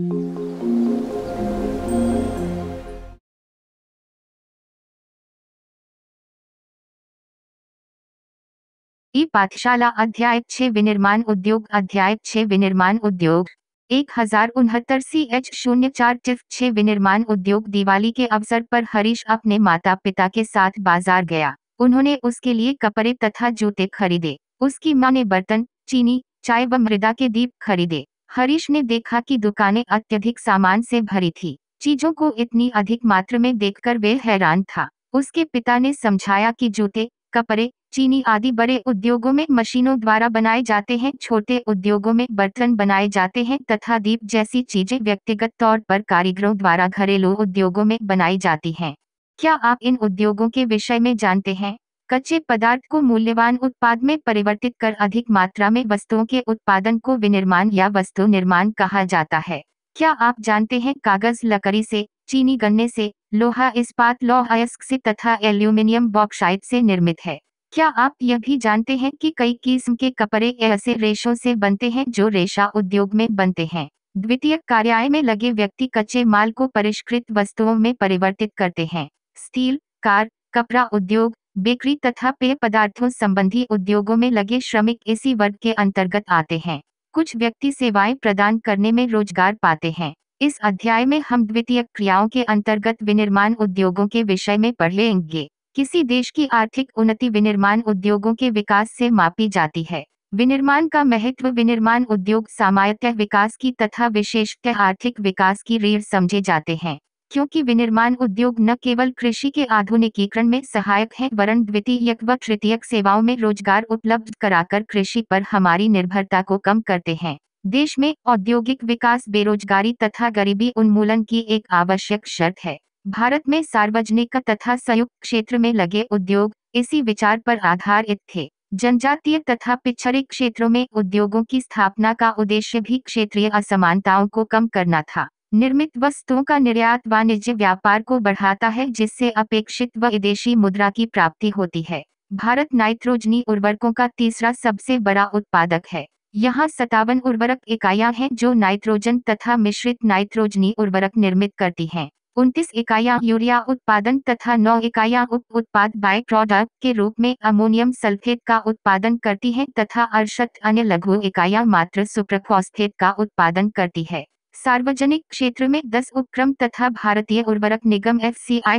पाठशाला अध्याय छे विनिर्माण उद्योग अध्याय छे विनिर्माण उद्योग एक हजार उनहत्तर सी एच शून्य चार टिफ छे विनिर्माण उद्योग दिवाली के अवसर पर हरीश अपने माता पिता के साथ बाजार गया उन्होंने उसके लिए कपड़े तथा जूते खरीदे उसकी माँ ने बर्तन चीनी चाय व मृदा के दीप खरीदे हरीश ने देखा कि दुकानें अत्यधिक सामान से भरी थी चीजों को इतनी अधिक मात्रा में देखकर वे हैरान था उसके पिता ने समझाया कि जूते कपड़े चीनी आदि बड़े उद्योगों में मशीनों द्वारा बनाए जाते हैं छोटे उद्योगों में बर्तन बनाए जाते हैं तथा दीप जैसी चीजें व्यक्तिगत तौर पर कारीगरों द्वारा घरेलू उद्योगों में बनाई जाती हैं क्या आप इन उद्योगों के विषय में जानते हैं कच्चे पदार्थ को मूल्यवान उत्पाद में परिवर्तित कर अधिक मात्रा में वस्तुओं के उत्पादन को विनिर्माण या वस्तु निर्माण कहा जाता है क्या आप जानते हैं कागज लकड़ी से चीनी गन्ने से लोहा इस्पात लोह अयस्क से तथा एल्यूमिनियम बॉक्साइड से निर्मित है क्या आप यह भी जानते हैं कि कई किस्म के कपड़े ऐसे रेशों से बनते हैं जो रेशा उद्योग में बनते हैं द्वितीय कार्यालय में लगे व्यक्ति कच्चे माल को परिष्कृत वस्तुओं में परिवर्तित करते हैं स्टील कार कपड़ा उद्योग बेकरी तथा पेय पदार्थों संबंधी उद्योगों में लगे श्रमिक इसी वर्ग के अंतर्गत आते हैं कुछ व्यक्ति सेवाएं प्रदान करने में रोजगार पाते हैं इस अध्याय में हम द्वितीय क्रियाओं के अंतर्गत विनिर्माण उद्योगों के विषय में पढ़ लेंगे किसी देश की आर्थिक उन्नति विनिर्माण उद्योगों के विकास से मापी जाती है विनिर्माण का महत्व विनिर्माण उद्योग सामायत्य विकास की तथा विशेषतः आर्थिक विकास की रीढ़ समझे जाते हैं क्योंकि विनिर्माण उद्योग न केवल कृषि के आधुनिकीकरण में सहायक है वरन द्वितीयक व तृतीयक सेवाओं में रोजगार उपलब्ध कराकर कृषि पर हमारी निर्भरता को कम करते हैं देश में औद्योगिक विकास बेरोजगारी तथा गरीबी उन्मूलन की एक आवश्यक शर्त है भारत में सार्वजनिक तथा संयुक्त क्षेत्र में लगे उद्योग इसी विचार पर आधारित थे जनजातीय तथा पिछड़े क्षेत्रों में उद्योगों की स्थापना का उद्देश्य भी क्षेत्रीय असमानताओं को कम करना था निर्मित वस्तुओं का निर्यात वाणिज्य व्यापार को बढ़ाता है जिससे अपेक्षित व विदेशी मुद्रा की प्राप्ति होती है भारत नाइट्रोजनी उर्वरकों का तीसरा सबसे बड़ा उत्पादक है यहाँ सतावन उर्वरक इकाइयां हैं जो नाइट्रोजन तथा मिश्रित नाइट्रोजनी उर्वरक निर्मित करती हैं उनतीस इकाइयां यूरिया उत्पादन तथा नौ इकाइयां उप उत्पाद बाय प्रोडक्ट के रूप में अमोनियम सल्फेट का उत्पादन करती हैं तथा अड़सठ अन्य लघु इकाइयां मात्र सुप्रफॉस्फेट का उत्पादन करती है सार्वजनिक क्षेत्र में 10 उपक्रम तथा भारतीय उर्वरक निगम एफ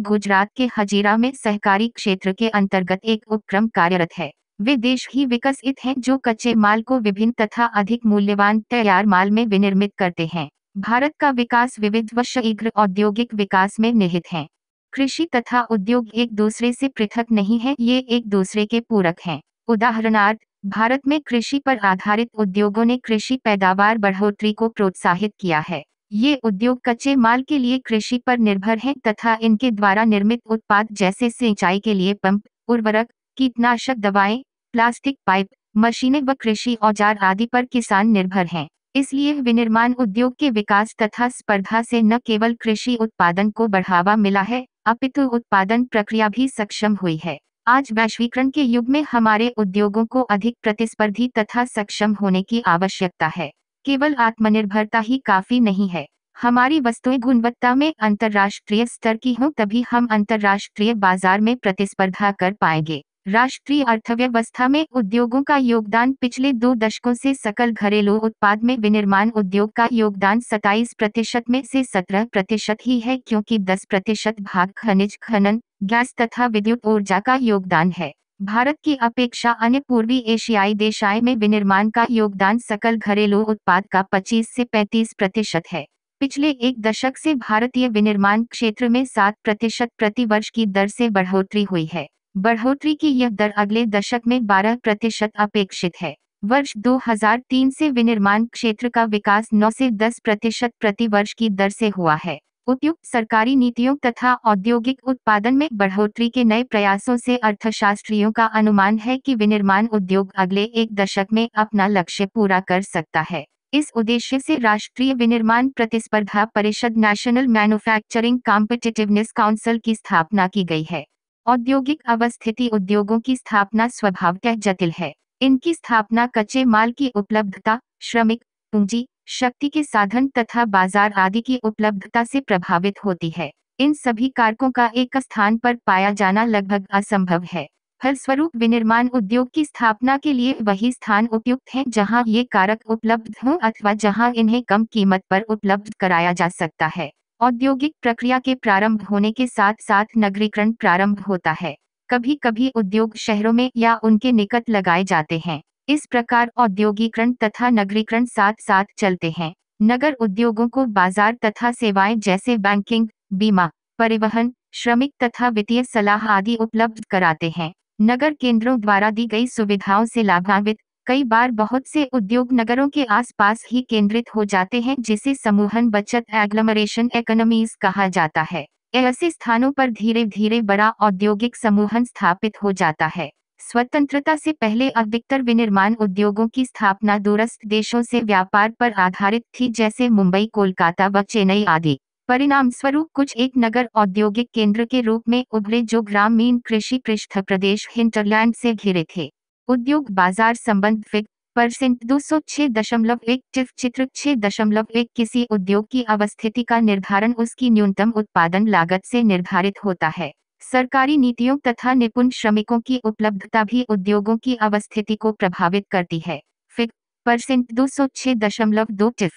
गुजरात के हजीरा में सहकारी क्षेत्र के अंतर्गत एक उपक्रम कार्यरत है वे देश ही विकसित हैं जो कच्चे माल को विभिन्न तथा अधिक मूल्यवान तैयार माल में विनिर्मित करते हैं भारत का विकास विविध व शीघ्र औद्योगिक विकास में निहित है कृषि तथा उद्योग एक दूसरे से पृथक नहीं है ये एक दूसरे के पूरक हैं उदाहरणार्थ भारत में कृषि पर आधारित उद्योगों ने कृषि पैदावार बढ़ोतरी को प्रोत्साहित किया है ये उद्योग कच्चे माल के लिए कृषि पर निर्भर हैं तथा इनके द्वारा निर्मित उत्पाद जैसे सिंचाई के लिए पंप उर्वरक कीटनाशक दवाएं प्लास्टिक पाइप मशीनें व कृषि औजार आदि पर किसान निर्भर हैं इसलिए विनिर्माण उद्योग के विकास तथा स्पर्धा से न केवल कृषि उत्पादन को बढ़ावा मिला है अपितु उत्पादन प्रक्रिया भी सक्षम हुई है आज वैश्वीकरण के युग में हमारे उद्योगों को अधिक प्रतिस्पर्धी तथा सक्षम होने की आवश्यकता है केवल आत्मनिर्भरता ही काफी नहीं है हमारी वस्तुएं गुणवत्ता में अंतर्राष्ट्रीय स्तर की हों तभी हम अंतर्राष्ट्रीय बाजार में प्रतिस्पर्धा कर पाएंगे राष्ट्रीय अर्थव्यवस्था में उद्योगों का योगदान पिछले दो दशकों से सकल घरेलू उत्पाद में विनिर्माण उद्योग का योगदान 27 प्रतिशत में से 17 प्रतिशत ही है क्योंकि 10 प्रतिशत भाग खनिज खनन गैस तथा विद्युत ऊर्जा का योगदान है भारत की अपेक्षा अन्य पूर्वी एशियाई देशाएं में विनिर्माण का योगदान सकल घरेलू उत्पाद का 25 से 35 प्रतिशत है पिछले एक दशक से भारतीय विनिर्माण क्षेत्र में 7 प्रतिशत प्रति वर्ष की दर से बढ़ोतरी हुई है बढ़ोतरी की यह दर अगले दशक में 12 प्रतिशत अपेक्षित है वर्ष 2003 से विनिर्माण क्षेत्र का विकास 9 से 10 प्रतिशत प्रति वर्ष की दर से हुआ है उपयुक्त सरकारी नीतियों तथा औद्योगिक उत्पादन में बढ़ोतरी के नए प्रयासों से अर्थशास्त्रियों का अनुमान है कि विनिर्माण उद्योग अगले एक दशक में अपना लक्ष्य पूरा कर सकता है इस उद्देश्य से राष्ट्रीय विनिर्माण प्रतिस्पर्धा परिषद नेशनल मैन्युफैक्चरिंग कॉम्पिटिटिवनेस काउंसिल की स्थापना की गई है औद्योगिक अवस्थिति उद्योगों की स्थापना स्वभावतः जटिल है इनकी स्थापना कच्चे माल की उपलब्धता श्रमिक पूंजी शक्ति के साधन तथा बाजार आदि की उपलब्धता से प्रभावित होती है इन सभी कारकों का एक स्थान पर पाया जाना लगभग असंभव है फलस्वरूप विनिर्माण उद्योग की स्थापना के लिए वही स्थान उपयुक्त है जहां ये कारक उपलब्ध हों अथवा जहां इन्हें कम कीमत पर उपलब्ध कराया जा सकता है औद्योगिक प्रक्रिया के प्रारंभ होने के साथ साथ नगरीकरण प्रारंभ होता है कभी कभी उद्योग शहरों में या उनके निकट लगाए जाते हैं इस प्रकार औद्योगिकरण तथा नगरीकरण साथ साथ चलते हैं नगर उद्योगों को बाजार तथा सेवाएं जैसे बैंकिंग बीमा परिवहन श्रमिक तथा वित्तीय सलाह आदि उपलब्ध कराते हैं नगर केंद्रों द्वारा दी गई सुविधाओं से लाभान्वित कई बार बहुत से उद्योग नगरों के आसपास ही केंद्रित हो जाते हैं जिसे समूहन बचत एग्लमरेशन इकोनॉमीज कहा जाता है ऐसे स्थानों पर धीरे धीरे बड़ा औद्योगिक समूहन स्थापित हो जाता है स्वतंत्रता से पहले अधिकतर विनिर्माण उद्योगों की स्थापना दूरस्थ देशों से व्यापार पर आधारित थी जैसे मुंबई कोलकाता व चेन्नई आदि परिणाम स्वरूप कुछ एक नगर औद्योगिक केंद्र के रूप में उभरे जो ग्रामीण कृषि पृष्ठ प्रदेश हिंटरलैंड से घिरे थे उद्योग बाजार संबंध फिग परसेंट दो सौ छह दशमलव एक टिफ चित्र छह दशमलव एक किसी उद्योग की अवस्थिति का निर्धारण उसकी न्यूनतम उत्पादन लागत से निर्धारित होता है सरकारी नीतियों तथा निपुण श्रमिकों की उपलब्धता भी उद्योगों की अवस्थिति को प्रभावित करती है फिग परसेंट दो सौ छह दशमलव दो टिफ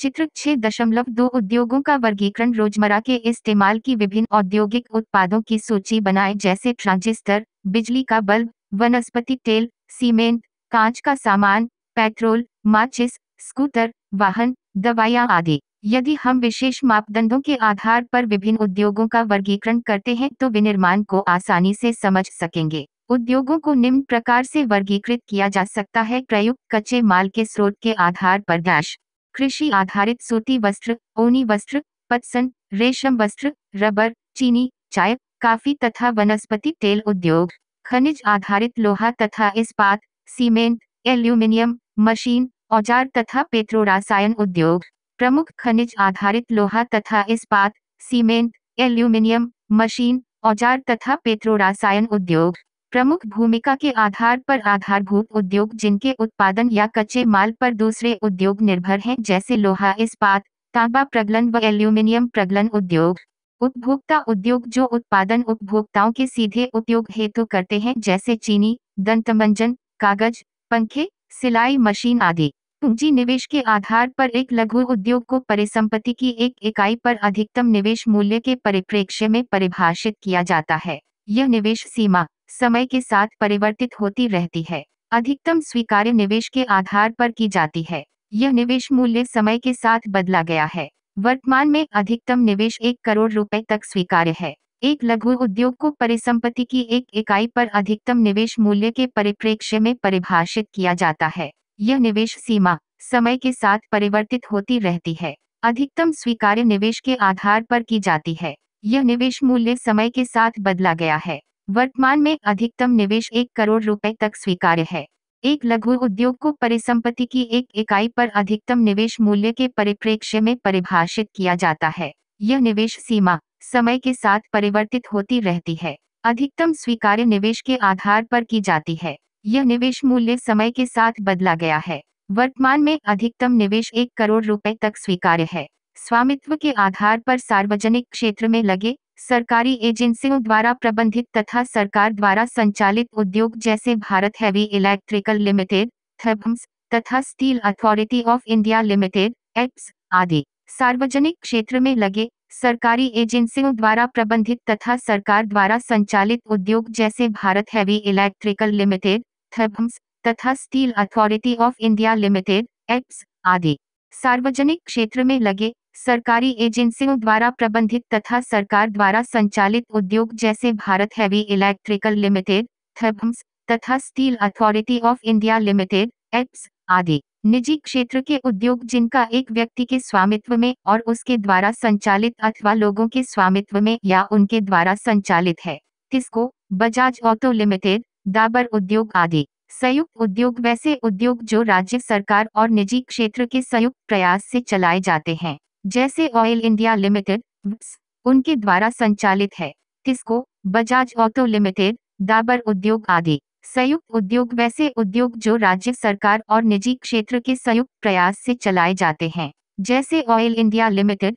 चित्र छह दशमलव दो उद्योगों का वर्गीकरण रोजमर्रा के इस्तेमाल की विभिन्न औद्योगिक उत्पादों की सूची बनाए जैसे ट्रांजिस्टर बिजली का बल्ब वनस्पति तेल सीमेंट कांच का सामान पेट्रोल माचिस स्कूटर वाहन दवाइयां आदि यदि हम विशेष मापदंडों के आधार पर विभिन्न उद्योगों का वर्गीकरण करते हैं तो विनिर्माण को आसानी से समझ सकेंगे उद्योगों को निम्न प्रकार से वर्गीकृत किया जा सकता है प्रयुक्त कच्चे माल के स्रोत के आधार पर डैश कृषि आधारित सूती वस्त्र ऊनी वस्त्र पत्सन रेशम वस्त्र रबर चीनी चाय काफी तथा वनस्पति तेल उद्योग खनिज आधारित लोहा तथा इस्पात सीमेंट एल्यूमिनियम मशीन औजार तथा रासायन उद्योग प्रमुख खनिज आधारित लोहा तथा इस्पात सीमेंट एल्यूमिनियम मशीन औजार तथा रसायन उद्योग प्रमुख भूमिका के आधार पर आधारभूत उद्योग जिनके उत्पादन या कच्चे माल पर दूसरे उद्योग निर्भर हैं जैसे लोहा इस्पात तांबा प्रगलन व एल्यूमिनियम प्रगलन उद्योग उपभोक्ता उद्योग जो उत्पादन उपभोक्ताओं के सीधे उपयोग हेतु करते हैं जैसे चीनी दंतमंजन कागज पंखे सिलाई मशीन आदि पूंजी निवेश के आधार पर एक लघु उद्योग को परिसंपत्ति की एक इकाई पर अधिकतम निवेश मूल्य के परिप्रेक्ष्य में परिभाषित किया जाता है यह निवेश सीमा समय के साथ परिवर्तित होती रहती है अधिकतम स्वीकार्य निवेश के आधार पर की जाती है यह निवेश मूल्य समय के साथ बदला गया है वर्तमान में अधिकतम निवेश एक करोड़ रुपए तक स्वीकार्य है एक लघु उद्योग को परिसंपत्ति की एक इकाई पर अधिकतम निवेश मूल्य के परिप्रेक्ष्य में परिभाषित किया जाता है यह निवेश सीमा समय के साथ परिवर्तित होती रहती है अधिकतम स्वीकार्य निवेश के आधार पर की जाती है यह निवेश मूल्य समय के साथ बदला गया है वर्तमान में अधिकतम निवेश एक करोड़ रुपए तक स्वीकार्य है एक लघु उद्योग को परिसंपत्ति की एक इकाई पर अधिकतम निवेश मूल्य के परिप्रेक्ष्य में परिभाषित किया जाता है यह निवेश सीमा समय के साथ परिवर्तित होती रहती है अधिकतम स्वीकार्य निवेश के आधार पर की जाती है यह निवेश मूल्य समय के साथ बदला गया है वर्तमान में अधिकतम निवेश एक करोड़ रुपए तक स्वीकार्य है स्वामित्व के आधार पर सार्वजनिक क्षेत्र में लगे सरकारी एजेंसियों द्वारा प्रबंधित तथा सरकार द्वारा संचालित उद्योग जैसे भारत हैवी इलेक्ट्रिकल लिमिटेड तथा steel authority of India limited एप्स आदि सार्वजनिक क्षेत्र में लगे सरकारी एजेंसियों द्वारा प्रबंधित तथा सरकार द्वारा संचालित उद्योग जैसे भारत हैवी इलेक्ट्रिकल लिमिटेड थर्भम्स तथा steel authority of India limited एप्स आदि सार्वजनिक क्षेत्र में लगे सरकारी एजेंसियों द्वारा प्रबंधित तथा सरकार द्वारा संचालित उद्योग जैसे भारत हैवी इलेक्ट्रिकल लिमिटेड थर्म्स तथा steel authority of India limited एप्स आदि निजी क्षेत्र के उद्योग जिनका एक व्यक्ति के स्वामित्व में और उसके द्वारा संचालित अथवा लोगों के स्वामित्व में या उनके द्वारा संचालित है किसको बजाज ऑटो लिमिटेड दाबर उद्योग आदि संयुक्त उद्योग वैसे उद्योग जो राज्य सरकार और निजी क्षेत्र के संयुक्त प्रयास से चलाए जाते हैं जैसे ऑयल इंडिया लिमिटेड उनके द्वारा संचालित है टिस्को बजाज ऑटो लिमिटेड दाबर उद्योग आदि संयुक्त उद्योग वैसे उद्योग जो राज्य सरकार और निजी क्षेत्र के संयुक्त प्रयास से चलाए जाते हैं जैसे ऑयल इंडिया लिमिटेड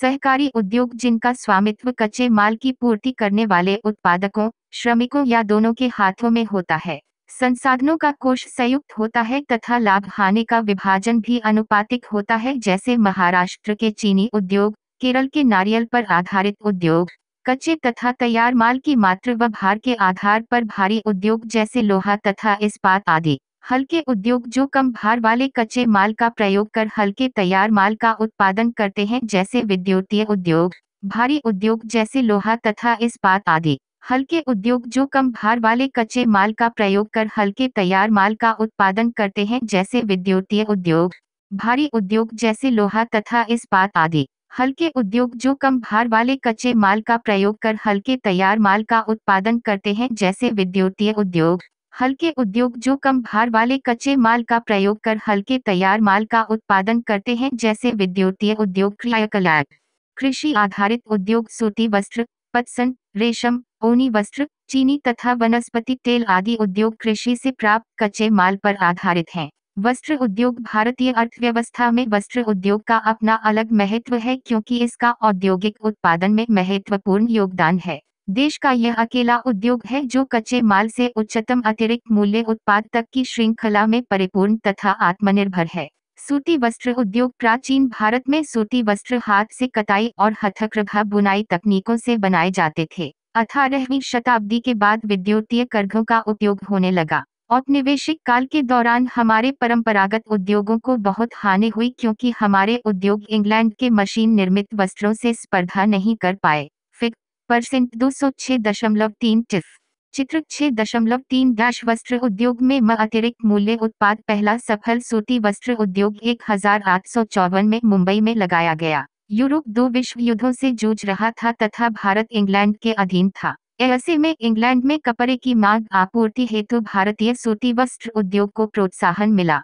सहकारी उद्योग जिनका स्वामित्व कच्चे माल की पूर्ति करने वाले उत्पादकों श्रमिकों या दोनों के हाथों में होता है संसाधनों का कोष संयुक्त होता है तथा लाभ हानि का विभाजन भी अनुपातिक होता है जैसे महाराष्ट्र के चीनी उद्योग केरल के नारियल पर आधारित उद्योग कच्चे तथा तैयार माल की मात्रा व भार के आधार पर भारी उद्योग जैसे लोहा तथा इस्पात आदि हल्के उद्योग जो कम भार वाले कच्चे माल का प्रयोग कर हल्के तैयार माल का उत्पादन करते हैं जैसे विद्युतीय उद्योग भारी उद्योग जैसे लोहा तथा इस्पात आदि हल्के उद्योग जो कम भार वाले कच्चे माल का प्रयोग कर हल्के तैयार माल का उत्पादन करते हैं जैसे विद्युतीय उद्योग भारी उद्योग जैसे लोहा तथा इस्पात आदि हल्के उद्योग जो कम भार वाले कच्चे माल का प्रयोग कर हल्के तैयार माल का उत्पादन करते हैं जैसे विद्युतीय उद्योग हल्के उद्योग जो कम भार वाले कच्चे माल का प्रयोग कर हल्के तैयार माल का उत्पादन करते हैं जैसे विद्युतीय उद्योग क्रियाकलाप कृषि आधारित उद्योग सूती वस्त्र पत्सन रेशम ओनी वस्त्र चीनी तथा वनस्पति तेल आदि उद्योग कृषि से प्राप्त कच्चे माल पर आधारित हैं वस्त्र उद्योग भारतीय अर्थव्यवस्था में वस्त्र उद्योग का अपना अलग महत्व है क्योंकि इसका औद्योगिक उत्पादन में महत्वपूर्ण योगदान है देश का यह अकेला उद्योग है जो कच्चे माल से उच्चतम अतिरिक्त मूल्य उत्पाद तक की श्रृंखला में परिपूर्ण तथा आत्मनिर्भर है सूती वस्त्र उद्योग प्राचीन भारत में सूती वस्त्र हाथ से कताई और हथकरघा बुनाई तकनीकों से बनाए जाते थे अठारहवीं शताब्दी के बाद विद्युतीय कर्घों का उपयोग होने लगा औपनिवेशिक काल के दौरान हमारे परंपरागत उद्योगों को बहुत हानि हुई क्योंकि हमारे उद्योग इंग्लैंड के मशीन निर्मित वस्त्रों से स्पर्धा नहीं कर पाए फिग परसेंट दो सौ छह दशमलव तीन टिफ चित्र छह दशमलव तीन डैश वस्त्र उद्योग में म अतिरिक्त मूल्य उत्पाद पहला सफल सूती वस्त्र उद्योग एक हजार आठ सौ चौवन में मुंबई में लगाया गया यूरोप दो विश्व युद्धों से जूझ रहा था तथा भारत इंग्लैंड के अधीन था ऐसे में इंग्लैंड में कपड़े की मांग आपूर्ति हेतु भारतीय सूती वस्त्र उद्योग को प्रोत्साहन मिला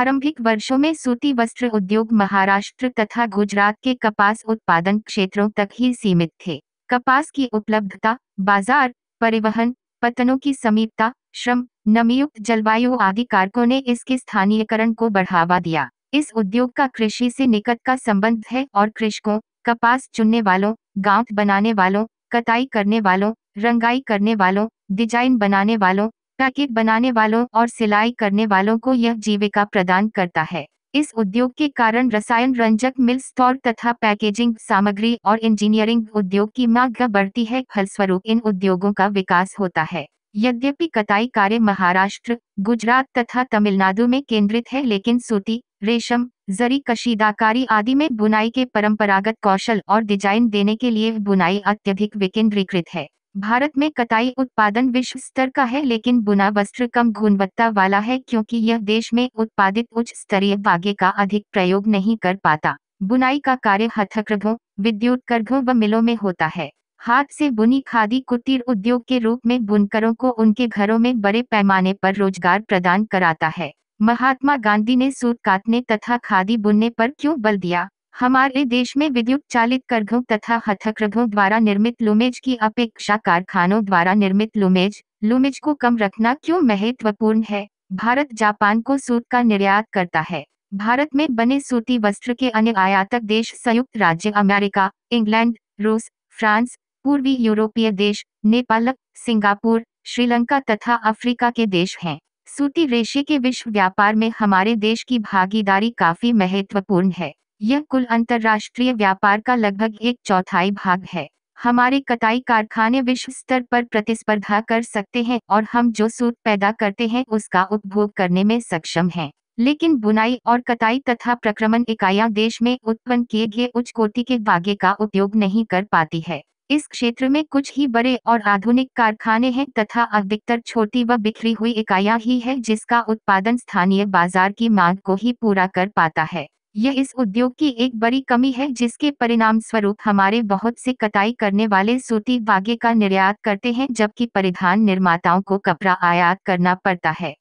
आरंभिक वर्षों में सूती वस्त्र उद्योग महाराष्ट्र तथा गुजरात के कपास उत्पादन क्षेत्रों तक ही सीमित थे कपास की उपलब्धता बाजार परिवहन पतनों की समीपता श्रम नमीयुक्त जलवायु आदि कारकों ने इसके स्थानीयकरण को बढ़ावा दिया इस उद्योग का कृषि से निकट का संबंध है और कृषकों कपास चुनने वालों गांठ बनाने वालों कटाई करने वालों रंगाई करने वालों डिजाइन बनाने वालों पैकेट बनाने वालों और सिलाई करने वालों को यह जीविका प्रदान करता है इस उद्योग के कारण रसायन रंजक मिल स्टोर तथा पैकेजिंग सामग्री और इंजीनियरिंग उद्योग की मांग बढ़ती है फलस्वरूप इन उद्योगों का विकास होता है यद्यपि कताई कार्य महाराष्ट्र गुजरात तथा तमिलनाडु में केंद्रित है लेकिन सूती रेशम जरी कशीदाकारी आदि में बुनाई के परंपरागत कौशल और डिजाइन देने के लिए बुनाई अत्यधिक विकेंद्रीकृत है भारत में कताई उत्पादन विश्व स्तर का है लेकिन बुना वस्त्र कम गुणवत्ता वाला है क्योंकि यह देश में उत्पादित उच्च स्तरीय बागे का अधिक प्रयोग नहीं कर पाता बुनाई का कार्य हथकरघों विद्युत करघों व मिलों में होता है हाथ से बुनी खादी कुटीर उद्योग के रूप में बुनकरों को उनके घरों में बड़े पैमाने पर रोजगार प्रदान कराता है महात्मा गांधी ने सूत काटने तथा खादी बुनने पर क्यों बल दिया हमारे देश में विद्युत चालित करघों तथा हथकरघों द्वारा निर्मित लुमेज की अपेक्षा कारखानों द्वारा निर्मित लुमेज लुमेज को कम रखना क्यों महत्वपूर्ण है भारत जापान को सूत का निर्यात करता है भारत में बने सूती वस्त्र के अन्य आयातक देश संयुक्त राज्य अमेरिका इंग्लैंड रूस फ्रांस पूर्वी यूरोपीय देश नेपाल सिंगापुर श्रीलंका तथा अफ्रीका के देश हैं सूती रेशे के विश्व व्यापार में हमारे देश की भागीदारी काफी महत्वपूर्ण है यह कुल अंतर्राष्ट्रीय व्यापार का लगभग एक चौथाई भाग है हमारे कताई कारखाने विश्व स्तर पर प्रतिस्पर्धा कर सकते हैं और हम जो सूत पैदा करते हैं उसका उपभोग करने में सक्षम हैं। लेकिन बुनाई और कताई तथा प्रक्रमण इकाइयां देश में उत्पन्न किए गए उच्च कोटि के बागे का उपयोग नहीं कर पाती है इस क्षेत्र में कुछ ही बड़े और आधुनिक कारखाने हैं तथा अधिकतर छोटी व बिखरी हुई इकाइयां ही है जिसका उत्पादन स्थानीय बाजार की मांग को ही पूरा कर पाता है यह इस उद्योग की एक बड़ी कमी है जिसके परिणाम स्वरूप हमारे बहुत से कटाई करने वाले सूती बागे का निर्यात करते हैं जबकि परिधान निर्माताओं को कपड़ा आयात करना पड़ता है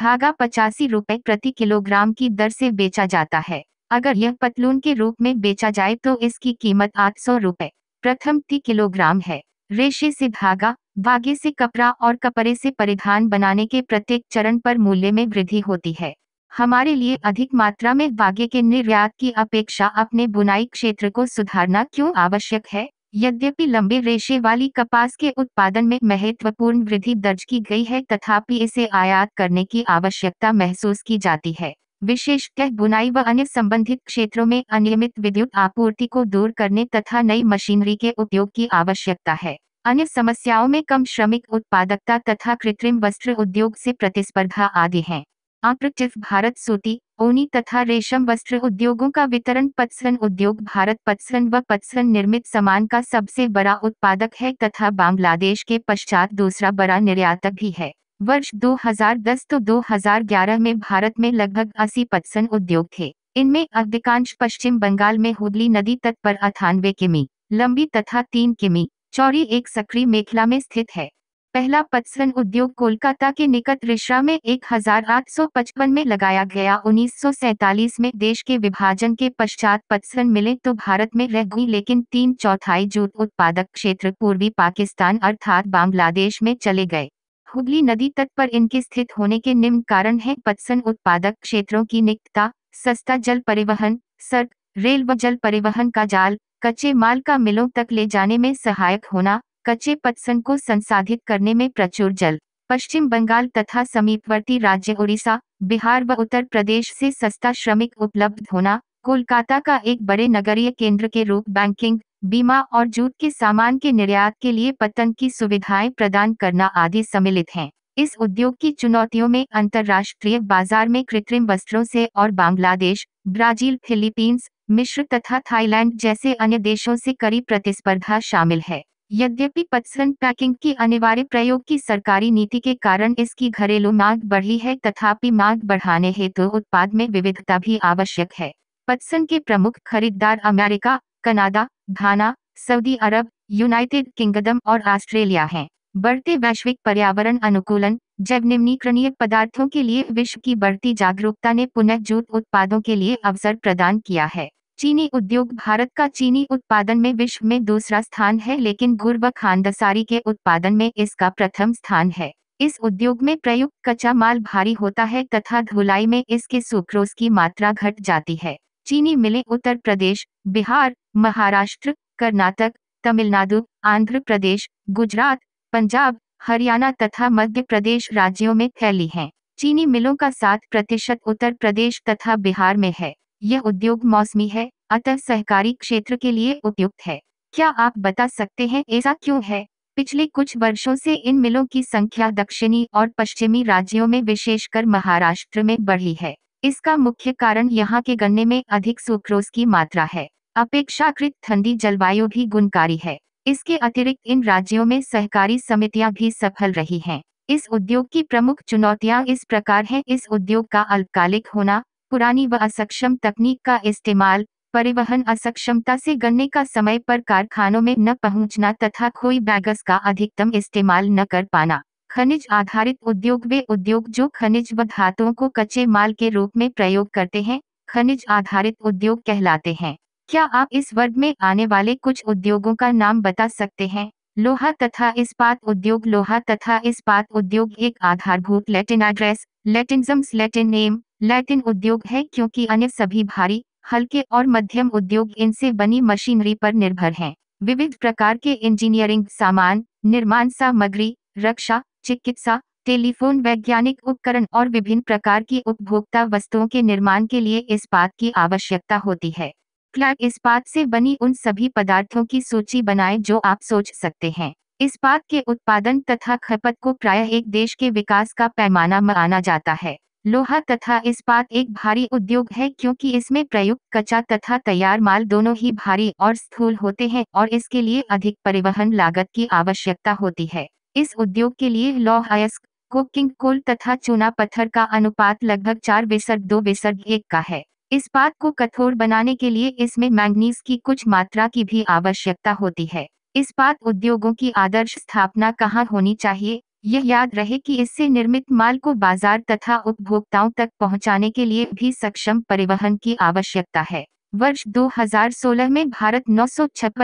धागा पचासी रुपए प्रति किलोग्राम की दर से बेचा जाता है अगर यह पतलून के रूप में बेचा जाए तो इसकी कीमत आठ सौ रूपए प्रथम ती किलोग्राम है रेशे से धागा बागे से कपड़ा और कपड़े से परिधान बनाने के प्रत्येक चरण पर मूल्य में वृद्धि होती है हमारे लिए अधिक मात्रा में भाग्य के निर्यात की अपेक्षा अपने बुनाई क्षेत्र को सुधारना क्यों आवश्यक है यद्यपि लंबे रेशे वाली कपास के उत्पादन में महत्वपूर्ण वृद्धि दर्ज की गई है तथापि इसे आयात करने की आवश्यकता महसूस की जाती है विशेषतः बुनाई व अन्य संबंधित क्षेत्रों में अनियमित विद्युत आपूर्ति को दूर करने तथा नई मशीनरी के उपयोग की आवश्यकता है अन्य समस्याओं में कम श्रमिक उत्पादकता तथा कृत्रिम वस्त्र उद्योग से प्रतिस्पर्धा आदि हैं आकृतिव भारत सूती ओनी तथा रेशम वस्त्र उद्योगों का वितरण पत्सन उद्योग भारत पत्सन व पत्सन निर्मित सामान का सबसे बड़ा उत्पादक है तथा बांग्लादेश के पश्चात दूसरा बड़ा निर्यातक भी है वर्ष 2010 तो 2011 में भारत में लगभग 80 पत्सन उद्योग थे इनमें अधिकांश पश्चिम बंगाल में हुगली नदी तट पर अठानवे किमी लंबी तथा तीन किमी चौरी एक सक्रिय मेखला में स्थित है पहला पत्सन उद्योग कोलकाता के निकट रिश्रा में 1855 में लगाया गया 1947 में देश के विभाजन के पश्चात पत्सन मिले तो भारत में रह गई लेकिन तीन चौथाई जूट उत्पादक क्षेत्र पूर्वी पाकिस्तान अर्थात बांग्लादेश में चले गए हुगली नदी तट पर इनके स्थित होने के निम्न कारण है पत्सन उत्पादक क्षेत्रों की निकटता सस्ता जल परिवहन सड़क रेल व जल परिवहन का जाल कच्चे माल का मिलों तक ले जाने में सहायक होना कच्चे पटसन को संसाधित करने में प्रचुर जल पश्चिम बंगाल तथा समीपवर्ती राज्य उड़ीसा बिहार व उत्तर प्रदेश से सस्ता श्रमिक उपलब्ध होना कोलकाता का एक बड़े नगरीय केंद्र के रूप बैंकिंग बीमा और जूट के सामान के निर्यात के लिए पतन की सुविधाएं प्रदान करना आदि सम्मिलित हैं इस उद्योग की चुनौतियों में अंतर्राष्ट्रीय बाजार में कृत्रिम वस्त्रों से और बांग्लादेश ब्राजील फिलीपींस मिश्र तथा थाईलैंड जैसे अन्य देशों से कड़ी प्रतिस्पर्धा शामिल है यद्यपि पत्सन पैकिंग की अनिवार्य प्रयोग की सरकारी नीति के कारण इसकी घरेलू मांग बढ़ी है तथापि मांग बढ़ाने हेतु तो उत्पाद में विविधता भी आवश्यक है पत्सन के प्रमुख खरीदार America Canada Ghana Saudi Arab United Kingdom और ऑस्ट्रेलिया हैं बढ़ते वैश्विक पर्यावरण अनुकूलन जैव निम्नीकरणीय पदार्थों के लिए विश्व की बढ़ती जागरूकता ने पुनः जूट उत्पादों के लिए अवसर प्रदान किया है चीनी उद्योग भारत का चीनी उत्पादन में विश्व में दूसरा स्थान है लेकिन गुड़ व खानदसारी के उत्पादन में इसका प्रथम स्थान है इस उद्योग में प्रयुक्त कच्चा माल भारी होता है तथा धुलाई में इसके सुक्रोस की मात्रा घट जाती है चीनी मिलें उत्तर प्रदेश बिहार महाराष्ट्र कर्नाटक तमिलनाडु आंध्र प्रदेश गुजरात पंजाब हरियाणा तथा मध्य प्रदेश राज्यों में फैली हैं। चीनी मिलों का सात प्रतिशत उत्तर प्रदेश तथा बिहार में है यह उद्योग मौसमी है अतः सहकारी क्षेत्र के लिए उपयुक्त है क्या आप बता सकते हैं ऐसा क्यों है पिछले कुछ वर्षों से इन मिलों की संख्या दक्षिणी और पश्चिमी राज्यों में विशेषकर महाराष्ट्र में बढ़ी है इसका मुख्य कारण यहाँ के गन्ने में अधिक सुक्रोज की मात्रा है अपेक्षाकृत ठंडी जलवायु भी गुणकारी है इसके अतिरिक्त इन राज्यों में सहकारी समितियां भी सफल रही हैं। इस उद्योग की प्रमुख चुनौतियां इस प्रकार हैं इस उद्योग का अल्पकालिक होना पुरानी व असक्षम तकनीक का इस्तेमाल परिवहन असक्षमता से गन्ने का समय पर कारखानों में न पहुंचना तथा खोई बैगस का अधिकतम इस्तेमाल न कर पाना खनिज आधारित उद्योग वे उद्योग जो खनिज व धातुओं को कच्चे माल के रूप में प्रयोग करते हैं खनिज आधारित उद्योग कहलाते हैं क्या आप इस वर्ग में आने वाले कुछ उद्योगों का नाम बता सकते हैं लोहा तथा इस्पात उद्योग लोहा तथा इस्पात उद्योग एक आधारभूत लेटिन एड्रेस लेटिनजम्स लेटिन नेम लैटिन उद्योग है क्योंकि अन्य सभी भारी हल्के और मध्यम उद्योग इनसे बनी मशीनरी पर निर्भर हैं विविध प्रकार के इंजीनियरिंग सामान निर्माण सामग्री रक्षा चिकित्सा टेलीफोन वैज्ञानिक उपकरण और विभिन्न प्रकार की उपभोक्ता वस्तुओं के निर्माण के लिए इस्पात की आवश्यकता होती है क्लैक इस्पात से बनी उन सभी पदार्थों की सूची बनाए जो आप सोच सकते हैं इस्पात के उत्पादन तथा खपत को प्रायः एक देश के विकास का पैमाना माना जाता है लोहा तथा इस्पात एक भारी उद्योग है क्योंकि इसमें प्रयुक्त कच्चा तथा तैयार माल दोनों ही भारी और स्थूल होते हैं और इसके लिए अधिक परिवहन लागत की आवश्यकता होती है इस उद्योग के लिए लौह अयस्क कुकिंग कोल तथा चूना पत्थर का अनुपात लगभग चार बेसर्ग दो बेसर्ग एक का है इस पात को कठोर बनाने के लिए इसमें मैंगनीज की कुछ मात्रा की भी आवश्यकता होती है इस पात उद्योगों की आदर्श स्थापना कहाँ होनी चाहिए यह याद रहे कि इससे निर्मित माल को बाजार तथा उपभोक्ताओं तक पहुंचाने के लिए भी सक्षम परिवहन की आवश्यकता है वर्ष 2016 में भारत नौ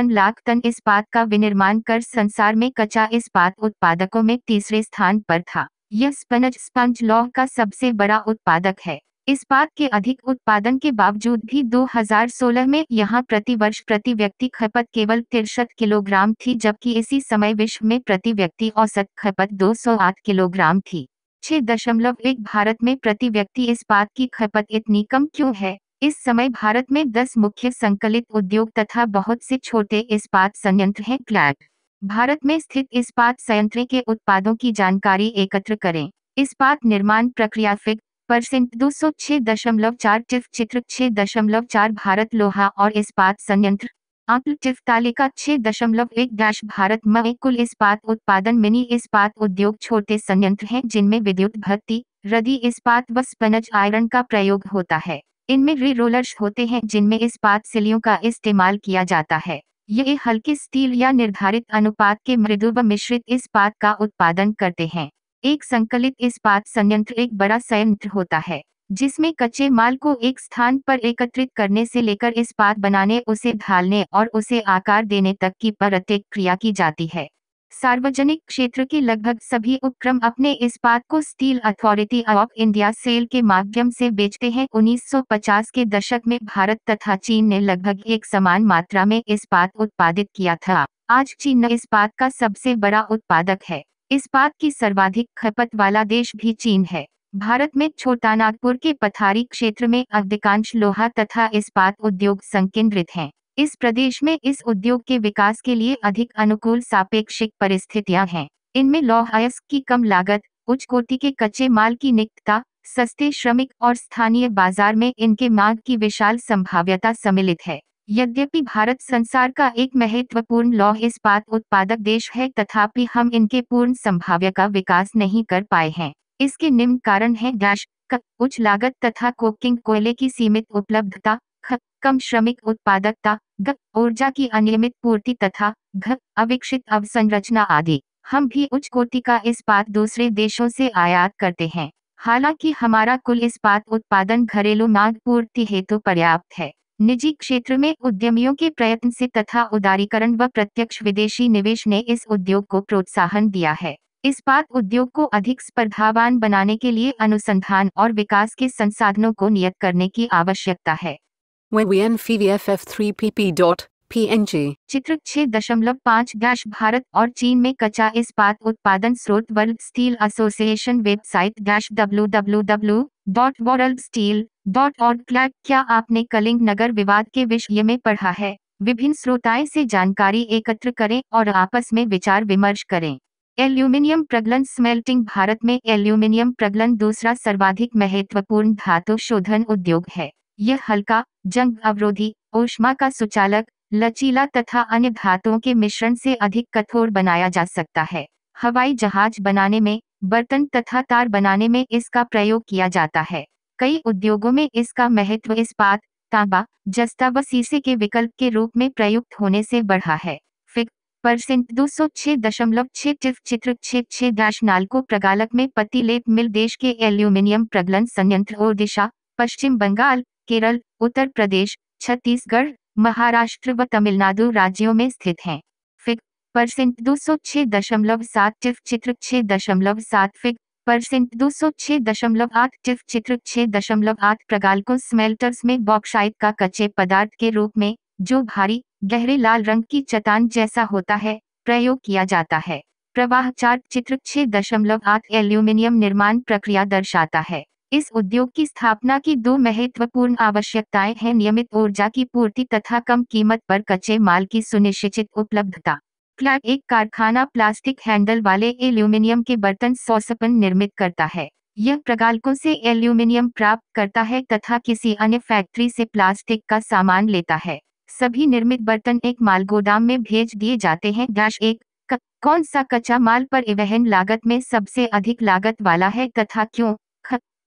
लाख टन इस्पात का विनिर्माण कर संसार में कच्चा इस्पात उत्पादकों में तीसरे स्थान पर था यह स्पनज स्पंज लौह का सबसे बड़ा उत्पादक है इस बात के अधिक उत्पादन के बावजूद भी 2016 में यहाँ प्रति वर्ष प्रति व्यक्ति खपत केवल तिरसठ किलोग्राम थी जबकि इसी समय विश्व में प्रति व्यक्ति औसत खपत 208 किलोग्राम थी छह दशमलव एक भारत में प्रति व्यक्ति इस बात की खपत इतनी कम क्यों है इस समय भारत में 10 मुख्य संकलित उद्योग तथा बहुत से छोटे इस्पात संयंत्र हैं क्लैट भारत में स्थित इस्पात संयंत्र के उत्पादों की जानकारी एकत्र करें इस्पात निर्माण प्रक्रिया फिग परसेंट दो सौ छह दशमलव चार टिफ चित्र छह दशमलव चार भारत लोहा और इस्पात संयंत्र आंकल टिफ तालिका छह दशमलव एक डैश भारत में कुल इस्पात उत्पादन मिनी इस्पात उद्योग छोटे संयंत्र हैं जिनमें विद्युत भर्ती रदी इस्पात व स्पनज आयरन का प्रयोग होता है इनमें री रोलर्स होते हैं जिनमें इस्पात सिलियों का इस्तेमाल किया जाता है ये हल्के स्टील या निर्धारित अनुपात के मृदु व मिश्रित इस्पात का उत्पादन करते हैं एक संकलित इस्पात संयंत्र एक बड़ा संयंत्र होता है जिसमें कच्चे माल को एक स्थान पर एकत्रित करने से लेकर इस्पात बनाने उसे ढालने और उसे आकार देने तक की प्रत्येक क्रिया की जाती है सार्वजनिक क्षेत्र के लगभग सभी उपक्रम अपने इस्पात को steel authority of India SAIL के माध्यम से बेचते हैं 1950 के दशक में भारत तथा चीन ने लगभग एक समान मात्रा में इस्पात उत्पादित किया था आज चीन इस्पात का सबसे बड़ा उत्पादक है इस बात की सर्वाधिक खपत वाला देश भी चीन है भारत में छोटानागपुर के पथारी क्षेत्र में अधिकांश लोहा तथा इस्पात उद्योग संकेंद्रित हैं इस प्रदेश में इस उद्योग के विकास के लिए अधिक अनुकूल सापेक्षिक परिस्थितियां हैं इनमें लौह अयस्क की कम लागत उच्च कोटि के कच्चे माल की निकटता सस्ते श्रमिक और स्थानीय बाजार में इनके मांग की विशाल संभाव्यता सम्मिलित है यद्यपि भारत संसार का एक महत्वपूर्ण लौह इस्पात उत्पादक देश है तथापि हम इनके पूर्ण संभाव्य का विकास नहीं कर पाए हैं इसके निम्न कारण है डैश उच्च लागत तथा कोकिंग कोयले की सीमित उपलब्धता कम श्रमिक उत्पादकता ग ऊर्जा की अनियमित पूर्ति तथा घ अविकसित अवसंरचना आदि हम भी उच्च कोटि का इस्पात दूसरे देशों से आयात करते हैं हालांकि हमारा कुल इस्पात उत्पादन घरेलू मांग पूर्ति हेतु तो पर्याप्त है निजी क्षेत्र में उद्यमियों के प्रयत्न से तथा उदारीकरण व प्रत्यक्ष विदेशी निवेश ने इस उद्योग को प्रोत्साहन दिया है इस बात उद्योग को अधिक स्पर्धावान बनाने के लिए अनुसंधान और विकास के संसाधनों को नियत करने की आवश्यकता है PNG. चित्र छह दशमलव पाँच डैश भारत और चीन में कचा इस्पात उत्पादन स्रोत world steel association website dash W W W dot world steel dot org क्लैक क्या आपने कलिंग नगर विवाद के विषय में पढ़ा है विभिन्न श्रोताएं से जानकारी एकत्र करें और आपस में विचार विमर्श करें एल्यूमिनियम प्रगलन स्मेल्टिंग भारत में एल्यूमिनियम प्रगलन दूसरा सर्वाधिक महत्वपूर्ण धातु शोधन उद्योग है यह हल्का जंग अवरोधी ऊष्मा का सुचालक लचीला तथा अन्य धातुओं के मिश्रण से अधिक कठोर बनाया जा सकता है हवाई जहाज बनाने में बर्तन तथा तार बनाने में इसका प्रयोग किया जाता है कई उद्योगों में इसका महत्व इस्पात तांबा जस्ता व सीसे के विकल्प के रूप में प्रयुक्त होने से बढ़ा है फिग परसेंट दो सौ छह दशमलव छह चित्र छह छह डैश नालको प्रगालक में पति लेप मिल देश के एल्यूमिनियम प्रगलन संयंत्र ओडिशा पश्चिम बंगाल केरल उत्तर प्रदेश छत्तीसगढ़ महाराष्ट्र व तमिलनाडु राज्यों में स्थित हैं परसेंट दो सौ छह दशमलव सात टिफ चित्र छह दशमलव सात फिग परसेंट दो सौ छह दशमलव आठ टिफ चित्र छह दशमलव आठ प्रगालको स्मेल्टर्स में बॉक्साइट का कच्चे पदार्थ के रूप में जो भारी गहरे लाल रंग की चट्टान जैसा होता है प्रयोग किया जाता है प्रवाह चार चित्र छह दशमलव आठ एल्यूमिनियम निर्माण प्रक्रिया दर्शाता है इस उद्योग की स्थापना की दो महत्वपूर्ण आवश्यकताएं हैं नियमित ऊर्जा की पूर्ति तथा कम कीमत पर कच्चे माल की सुनिश्चित उपलब्धता क्लैक एक कारखाना प्लास्टिक हैंडल वाले एल्यूमिनियम के बर्तन सौसपन निर्मित करता है यह प्रगालकों से एल्यूमिनियम प्राप्त करता है तथा किसी अन्य फैक्ट्री से प्लास्टिक का सामान लेता है सभी निर्मित बर्तन एक माल गोदाम में भेज दिए जाते हैं डैश एक कौन सा कच्चा माल परिवहन लागत में सबसे अधिक लागत वाला है तथा क्यों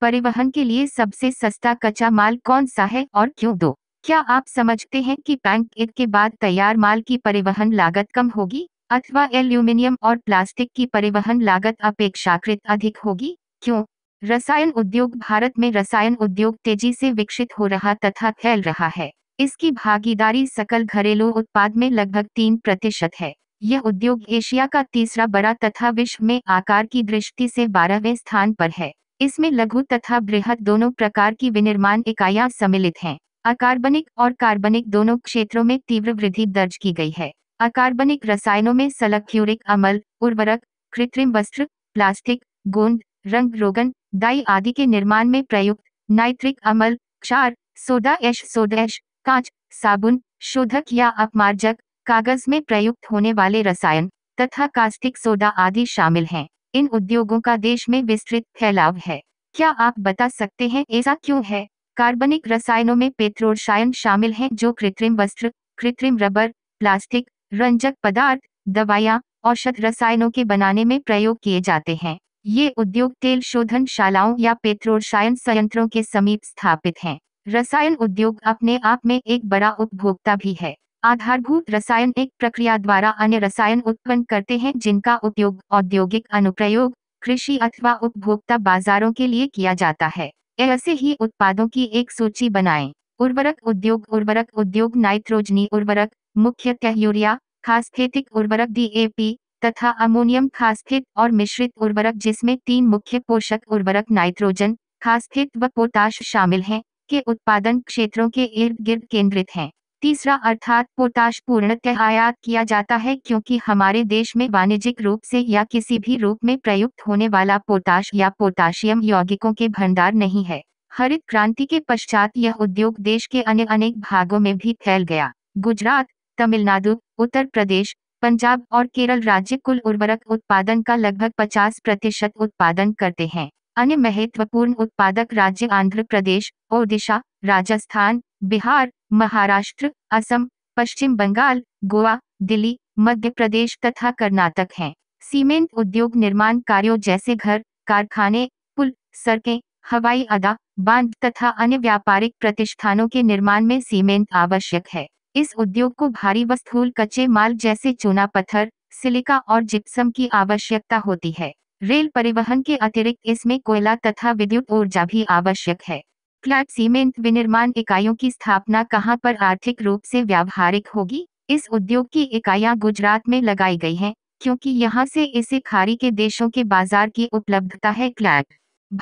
परिवहन के लिए सबसे सस्ता कच्चा माल कौन सा है और क्यों दो क्या आप समझते हैं कि बैंक एड के बाद तैयार माल की परिवहन लागत कम होगी अथवा एल्यूमिनियम और प्लास्टिक की परिवहन लागत अपेक्षाकृत अधिक होगी क्यों रसायन उद्योग भारत में रसायन उद्योग तेजी से विकसित हो रहा तथा फैल रहा है इसकी भागीदारी सकल घरेलू उत्पाद में लगभग तीन प्रतिशत है यह उद्योग एशिया का तीसरा बड़ा तथा विश्व में आकार की दृष्टि से बारहवें स्थान पर है इसमें लघु तथा बृहद दोनों प्रकार की विनिर्माण इकाइयां सम्मिलित हैं अकार्बनिक और कार्बनिक दोनों क्षेत्रों में तीव्र वृद्धि दर्ज की गई है अकार्बनिक रसायनों में सलक्यूरिक अमल उर्वरक कृत्रिम वस्त्र प्लास्टिक गोंद रंग रोगन दाई आदि के निर्माण में प्रयुक्त नाइट्रिक अमल क्षार सोडा एश सोडैश कांच साबुन शोधक या अपमार्जक कागज में प्रयुक्त होने वाले रसायन तथा कास्टिक सोडा आदि शामिल हैं इन उद्योगों का देश में विस्तृत फैलाव है क्या आप बता सकते हैं ऐसा क्यों है कार्बनिक रसायनों में पेट्रोरसायन शामिल हैं जो कृत्रिम वस्त्र कृत्रिम रबर प्लास्टिक रंजक पदार्थ दवाया औषध रसायनों के बनाने में प्रयोग किए जाते हैं ये उद्योग तेल शोधन शालाओं या पेट्रोरसायन संयंत्रों के समीप स्थापित हैं रसायन उद्योग अपने आप में एक बड़ा उपभोक्ता भी है आधारभूत रसायन एक प्रक्रिया द्वारा अन्य रसायन उत्पन्न करते हैं जिनका उपयोग औद्योगिक अनुप्रयोग कृषि अथवा उपभोक्ता बाजारों के लिए किया जाता है ऐसे ही उत्पादों की एक सूची बनाएं। उर्वरक उद्योग उर्वरक उद्योग नाइट्रोजनी उर्वरक मुख्यतः यूरिया खासफेटिक उर्वरक डीएपी तथा अमोनियम खासफेट और मिश्रित उर्वरक जिसमें तीन मुख्य पोषक उर्वरक नाइट्रोजन खासफेट व पोटाश शामिल हैं के उत्पादन क्षेत्रों के इर्द गिर्द केंद्रित हैं तीसरा अर्थात पोटाश पूर्णतः आयात किया जाता है क्योंकि हमारे देश में वाणिज्यिक रूप से या किसी भी रूप में प्रयुक्त होने वाला पोटाश या पोटाशियम यौगिकों के भंडार नहीं है हरित क्रांति के पश्चात यह उद्योग देश के अन्य अनेक भागों में भी फैल गया गुजरात तमिलनाडु उत्तर प्रदेश पंजाब और केरल राज्य कुल उर्वरक उत्पादन का लगभग 50 प्रतिशत उत्पादन करते हैं अन्य महत्वपूर्ण उत्पादक राज्य आंध्र प्रदेश ओडिशा राजस्थान बिहार महाराष्ट्र असम पश्चिम बंगाल गोवा दिल्ली मध्य प्रदेश तथा कर्नाटक हैं सीमेंट उद्योग निर्माण कार्यों जैसे घर कारखाने पुल सड़कें हवाई अड्डा बांध तथा अन्य व्यापारिक प्रतिष्ठानों के निर्माण में सीमेंट आवश्यक है इस उद्योग को भारी व स्थूल कच्चे माल जैसे चूना पत्थर सिलिका और जिप्सम की आवश्यकता होती है रेल परिवहन के अतिरिक्त इसमें कोयला तथा विद्युत ऊर्जा भी आवश्यक है क्लार्क सीमेंट विनिर्माण इकाइयों की स्थापना कहां पर आर्थिक रूप से व्यावहारिक होगी इस उद्योग की इकाइयां गुजरात में लगाई गई हैं क्योंकि यहां से इसे खाड़ी के देशों के बाजार की उपलब्धता है क्लैट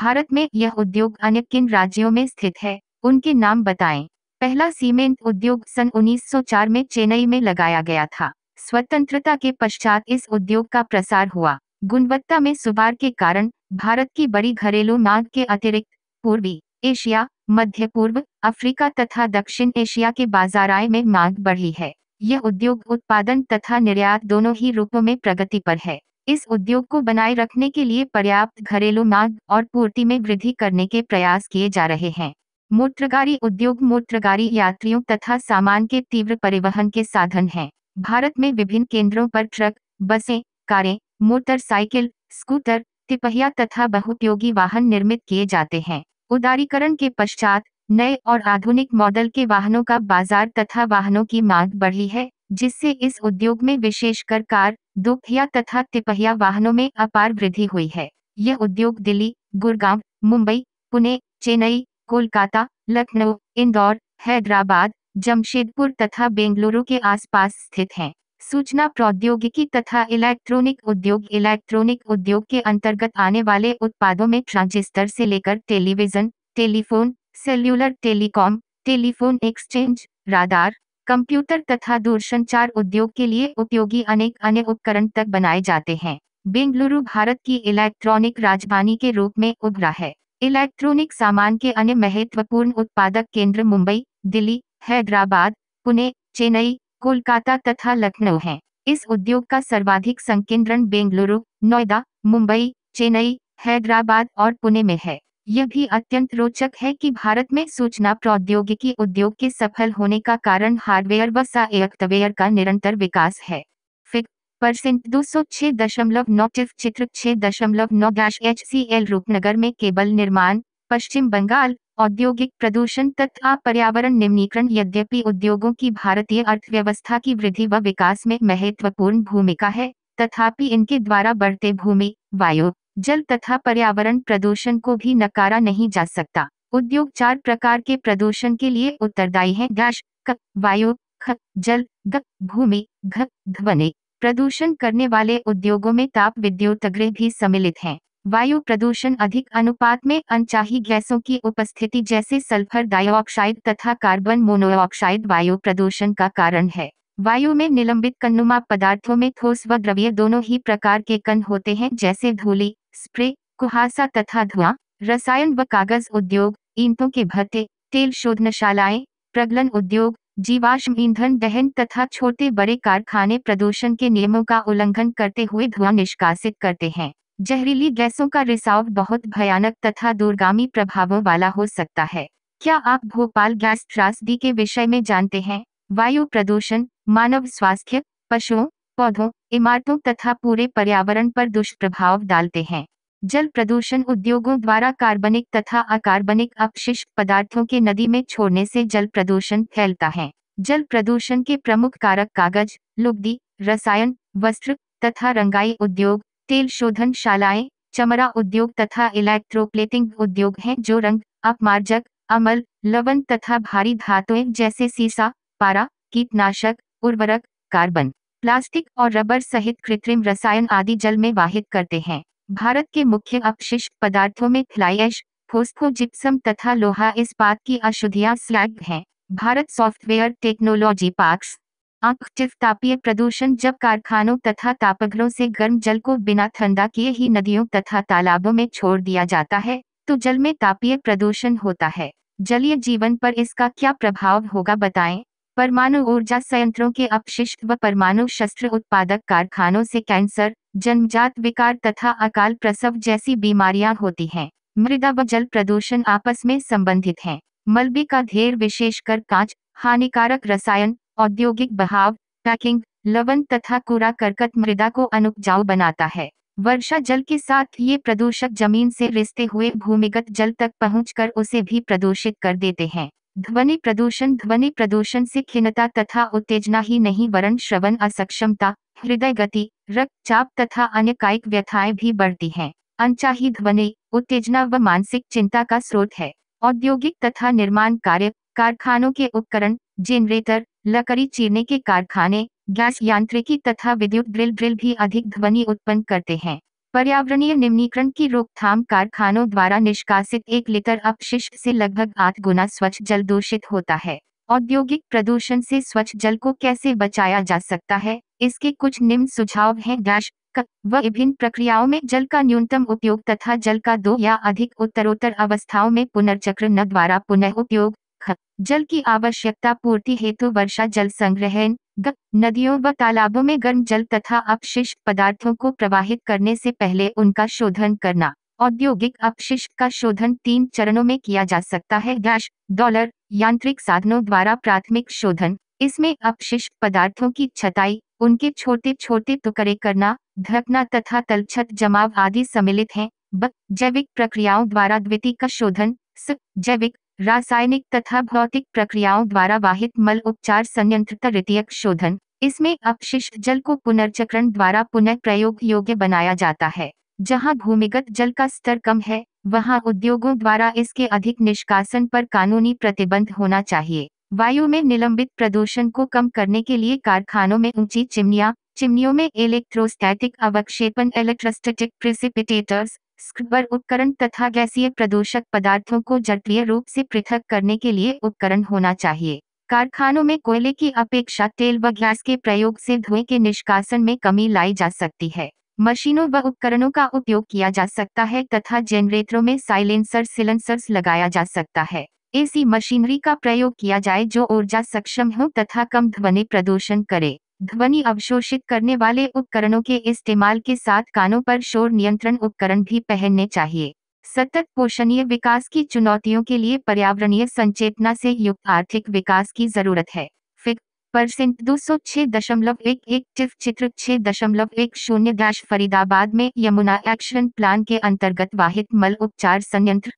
भारत में यह उद्योग अन्य किन राज्यों में स्थित है उनके नाम बताएं पहला सीमेंट उद्योग सन 1904 में चेन्नई में लगाया गया था स्वतंत्रता के पश्चात इस उद्योग का प्रसार हुआ गुणवत्ता में सुधार के कारण भारत की बड़ी घरेलू मांग के अतिरिक्त पूर्वी एशिया मध्य पूर्व अफ्रीका तथा दक्षिण एशिया के बाजाराए में मांग बढ़ी है यह उद्योग उत्पादन तथा निर्यात दोनों ही रूपों में प्रगति पर है इस उद्योग को बनाए रखने के लिए पर्याप्त घरेलू मांग और पूर्ति में वृद्धि करने के प्रयास किए जा रहे हैं मूत्रगारी उद्योग मूत्रगारी यात्रियों तथा सामान के तीव्र परिवहन के साधन है भारत में विभिन्न केंद्रों पर ट्रक बसें कारें मोटरसाइकिल स्कूटर तिपहिया तथा बहुपयोगी वाहन निर्मित किए जाते हैं उदारीकरण के पश्चात नए और आधुनिक मॉडल के वाहनों का बाजार तथा वाहनों की मांग बढ़ी है जिससे इस उद्योग में विशेषकर कार दोपहिया तथा तिपहिया वाहनों में अपार वृद्धि हुई है यह उद्योग दिल्ली गुड़गांव मुंबई पुणे चेन्नई कोलकाता लखनऊ इंदौर हैदराबाद जमशेदपुर तथा बेंगलुरु के आसपास स्थित हैं सूचना प्रौद्योगिकी तथा इलेक्ट्रॉनिक उद्योग इलेक्ट्रॉनिक उद्योग के अंतर्गत आने वाले उत्पादों में ट्रांजिस्टर से लेकर television telephone cellular telecom telephone exchange radar computer तथा दूरसंचार उद्योग के लिए उपयोगी अनेक अन्य उपकरण तक बनाए जाते हैं बेंगलुरु भारत की इलेक्ट्रॉनिक राजधानी के रूप में उभरा है इलेक्ट्रॉनिक सामान के अन्य महत्वपूर्ण उत्पादक केंद्र मुंबई दिल्ली हैदराबाद पुणे चेन्नई कोलकाता तथा लखनऊ है इस उद्योग का सर्वाधिक संकेंद्रण बेंगलुरु नोएडा मुंबई चेन्नई हैदराबाद और पुणे में है यह भी अत्यंत रोचक है कि भारत में सूचना प्रौद्योगिकी उद्योग के सफल होने का कारण हार्डवेयर व सॉफ्टवेयर का निरंतर विकास है परसेंट दो सौ छह दशमलव नौ चित्र छह दशमलव नौ dash H C L Rupnagar में केबल निर्माण पश्चिम बंगाल औद्योगिक प्रदूषण तथा पर्यावरण निम्नीकरण यद्यपि उद्योगों की भारतीय अर्थव्यवस्था की वृद्धि व विकास में महत्वपूर्ण भूमिका है तथापि इनके द्वारा बढ़ते भूमि वायु जल तथा पर्यावरण प्रदूषण को भी नकारा नहीं जा सकता उद्योग चार प्रकार के प्रदूषण के लिए उत्तरदायी है डैश वायु ख जल ग भूमि घ ध्वनि प्रदूषण करने वाले उद्योगों में ताप विद्युत भी सम्मिलित हैं वायु प्रदूषण अधिक अनुपात में अनचाही गैसों की उपस्थिति जैसे सल्फर डाइऑक्साइड तथा कार्बन मोनोऑक्साइड वायु प्रदूषण का कारण है वायु में निलंबित कन्नुमा पदार्थों में ठोस व द्रव्य दोनों ही प्रकार के कण होते हैं जैसे धूली स्प्रे कुहासा तथा धुआं रसायन व कागज उद्योग ईंटों के भट्टे तेल शोधनशालाएं प्रगलन उद्योग जीवाश्म ईंधन दहन तथा छोटे बड़े कारखाने प्रदूषण के नियमों का उल्लंघन करते हुए धुआं निष्कासित करते हैं जहरीली गैसों का रिसाव बहुत भयानक तथा दूरगामी प्रभावों वाला हो सकता है क्या आप भोपाल गैस त्रासदी के विषय में जानते हैं वायु प्रदूषण मानव स्वास्थ्य पशुओं पौधों इमारतों तथा पूरे पर्यावरण पर दुष्प्रभाव डालते हैं जल प्रदूषण उद्योगों द्वारा कार्बनिक तथा अकार्बनिक अपशिष्ट पदार्थों के नदी में छोड़ने से जल प्रदूषण फैलता है जल प्रदूषण के प्रमुख कारक कागज लुगदी रसायन वस्त्र तथा रंगाई उद्योग तेल शोधन शालाएं चमड़ा उद्योग तथा इलेक्ट्रोप्लेटिंग उद्योग हैं जो रंग अपमार्जक अमल लवण तथा भारी धातुएं जैसे सीसा पारा कीटनाशक उर्वरक कार्बन प्लास्टिक और रबर सहित कृत्रिम रसायन आदि जल में वाहित करते हैं भारत के मुख्य अपशिष्ट पदार्थों में फ्लाइश फोस्को जिप्सम तथा लोहा इस्पात की अशुद्धियां स्लैग हैं भारत सॉफ्टवेयर टेक्नोलॉजी पार्क्स आखिर तापीय प्रदूषण जब कारखानों तथा तापघरों से गर्म जल को बिना ठंडा किए ही नदियों तथा तालाबों में छोड़ दिया जाता है तो जल में तापीय प्रदूषण होता है जलीय जीवन पर इसका क्या प्रभाव होगा बताएं परमाणु ऊर्जा संयंत्रों के अपशिष्ट व परमाणु शस्त्र उत्पादक कारखानों से कैंसर जन्मजात विकार तथा अकाल प्रसव जैसी बीमारियां होती हैं मृदा व जल प्रदूषण आपस में संबंधित हैं मलबे का ढेर विशेषकर कांच हानिकारक रसायन औद्योगिक बहाव पैकिंग लवन तथा कूड़ा करकट मृदा को अनुपजाऊ बनाता है वर्षा जल के साथ ये प्रदूषक जमीन से रिसते हुए भूमिगत जल तक पहुँच उसे भी प्रदूषित कर देते हैं ध्वनि प्रदूषण ध्वनि प्रदूषण से खिन्नता तथा उत्तेजना ही नहीं वरण श्रवण असक्षमता हृदय गति रक्तचाप तथा अन्य कायिक व्यथाएं भी बढ़ती हैं अनचाही ध्वनि उत्तेजना व मानसिक चिंता का स्रोत है औद्योगिक तथा निर्माण कार्य कारखानों के उपकरण जनरेटर लकड़ी चीरने के कारखाने गैस यांत्रिकी तथा विद्युत ड्रिल ड्रिल भी अधिक ध्वनि उत्पन्न करते हैं पर्यावरणीय निम्नीकरण की रोकथाम कारखानों द्वारा निष्कासित एक लीटर अपशिष्ट से लगभग आठ गुना स्वच्छ जल दूषित होता है औद्योगिक प्रदूषण से स्वच्छ जल को कैसे बचाया जा सकता है इसके कुछ निम्न सुझाव हैं डैश व विभिन्न प्रक्रियाओं में जल का न्यूनतम उपयोग तथा जल का दो या अधिक उत्तरोत्तर अवस्थाओं में पुनर्चक्र न द्वारा पुनः उपयोग जल की आवश्यकता पूर्ति हेतु वर्षा जल संग्रहण नदियों व तालाबों में गर्म जल तथा अपशिष्ट पदार्थों को प्रवाहित करने से पहले उनका शोधन करना औद्योगिक अपशिष्ट का शोधन तीन चरणों में किया जा सकता है डैश डॉलर यांत्रिक साधनों द्वारा प्राथमिक शोधन इसमें अपशिष्ट पदार्थों की छताई उनके छोटे छोटे टुकड़े करना ढकना तथा तलछत जमाव आदि सम्मिलित हैं ब जैविक प्रक्रियाओं द्वारा द्वितीय का शोधन स जैविक रासायनिक तथा भौतिक प्रक्रियाओं द्वारा वाहित मल उपचार संयंत्र ऋतियक शोधन इसमें अपशिष्ट जल को पुनर्चक्रण द्वारा पुनः प्रयोग योग्य बनाया जाता है जहां भूमिगत जल का स्तर कम है वहां उद्योगों द्वारा इसके अधिक निष्कासन पर कानूनी प्रतिबंध होना चाहिए वायु में निलंबित प्रदूषण को कम करने के लिए कारखानों में ऊंची चिमनियां चिमनियों में इलेक्ट्रोस्टैटिक अवक्षेपन इलेक्ट्रोस्टैटिक प्रिसिपिटेटर्स स्क्रबर उपकरण तथा गैसीय प्रदूषक पदार्थों को जटीय रूप से पृथक करने के लिए उपकरण होना चाहिए कारखानों में कोयले की अपेक्षा तेल व गैस के प्रयोग से धुएं के निष्कासन में कमी लाई जा सकती है मशीनों व उपकरणों का उपयोग किया जा सकता है तथा जनरेटरों में साइलेंसर सिलेंसर्स लगाया जा सकता है ऐसी मशीनरी का प्रयोग किया जाए जो ऊर्जा सक्षम हो तथा कम ध्वनि प्रदूषण करे ध्वनि अवशोषित करने वाले उपकरणों के इस्तेमाल के साथ कानों पर शोर नियंत्रण उपकरण भी पहनने चाहिए सतत पोषणीय विकास की चुनौतियों के लिए पर्यावरणीय संचेतना से युक्त आर्थिक विकास की जरूरत है परसेंट दो सौ छह दशमलव एक एक टिफ चित्र छह दशमलव एक शून्य डैश फरीदाबाद में यमुना एक्शन प्लान के अंतर्गत वाहित मल उपचार संयंत्र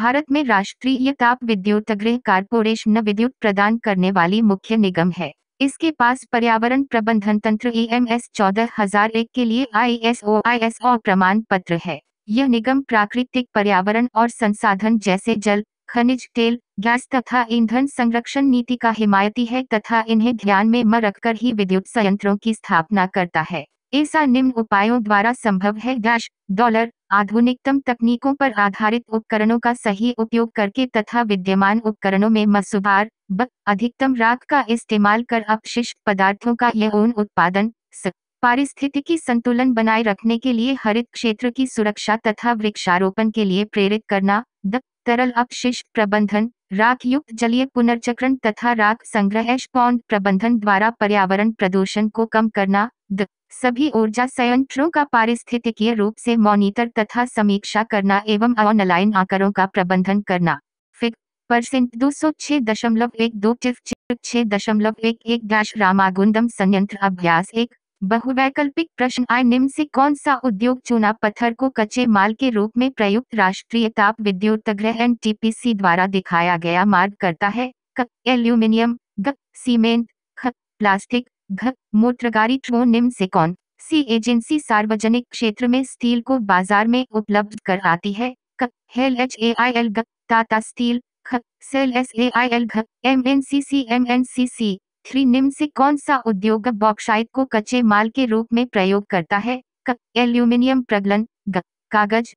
भारत में राष्ट्रीय ताप विद्युत गृह कारपोरेशन विद्युत प्रदान करने वाली मुख्य निगम है इसके पास पर्यावरण प्रबंधन तंत्र ई एम एस चौदह हजार एक के लिए I S O I S O प्रमाण पत्र है यह निगम प्राकृतिक पर्यावरण और संसाधन जैसे जल खनिज तेल गैस तथा ईंधन संरक्षण नीति का हिमायती है तथा इन्हें ध्यान में म रखकर ही विद्युत संयंत्रों की स्थापना करता है ऐसा निम्न उपायों द्वारा संभव है डैश डॉलर आधुनिकतम तकनीकों पर आधारित उपकरणों का सही उपयोग करके तथा विद्यमान उपकरणों में मसूबार ब अधिकतम राख का इस्तेमाल कर अपशिष्ट पदार्थों का यौन उत्पादन स पारिस्थितिकी संतुलन बनाए रखने के लिए हरित क्षेत्र की सुरक्षा तथा वृक्षारोपण के लिए प्रेरित करना द तरल अपशिष्ट प्रबंधन राख युक्त जलीय पुनर्चक्रण तथा राख संग्रह पौंड प्रबंधन द्वारा पर्यावरण प्रदूषण को कम करना द सभी ऊर्जा संयंत्रों का पारिस्थितिकीय रूप से मॉनिटर तथा समीक्षा करना एवं ऑनलाइन आकरों का प्रबंधन करना परसेंट दो सौ छह दशमलव एक दो छह दशमलव एक एक डैश रामागुंडम संयंत्र अभ्यास एक बहुवैकल्पिक प्रश्न आय निम्न से कौन सा उद्योग चुना पत्थर को कच्चे माल के रूप में प्रयुक्त राष्ट्रीय ताप ग्रह एन टीपीसी द्वारा दिखाया गया मार्ग करता है एल्यूमिनियम ग सीमेंट ख प्लास्टिक घ मोटरगारी ट्रो निम्न से कौन सी एजेंसी सार्वजनिक क्षेत्र में स्टील को बाजार में उपलब्ध कराती है क हेल एच ए आई एल ग Tata steel S A I L घ M N C C M N C C three निम्न से कौन सा उद्योग बॉक्साइट को कच्चे माल के रूप में प्रयोग करता है एल्यूमिनियम प्रगलन कागज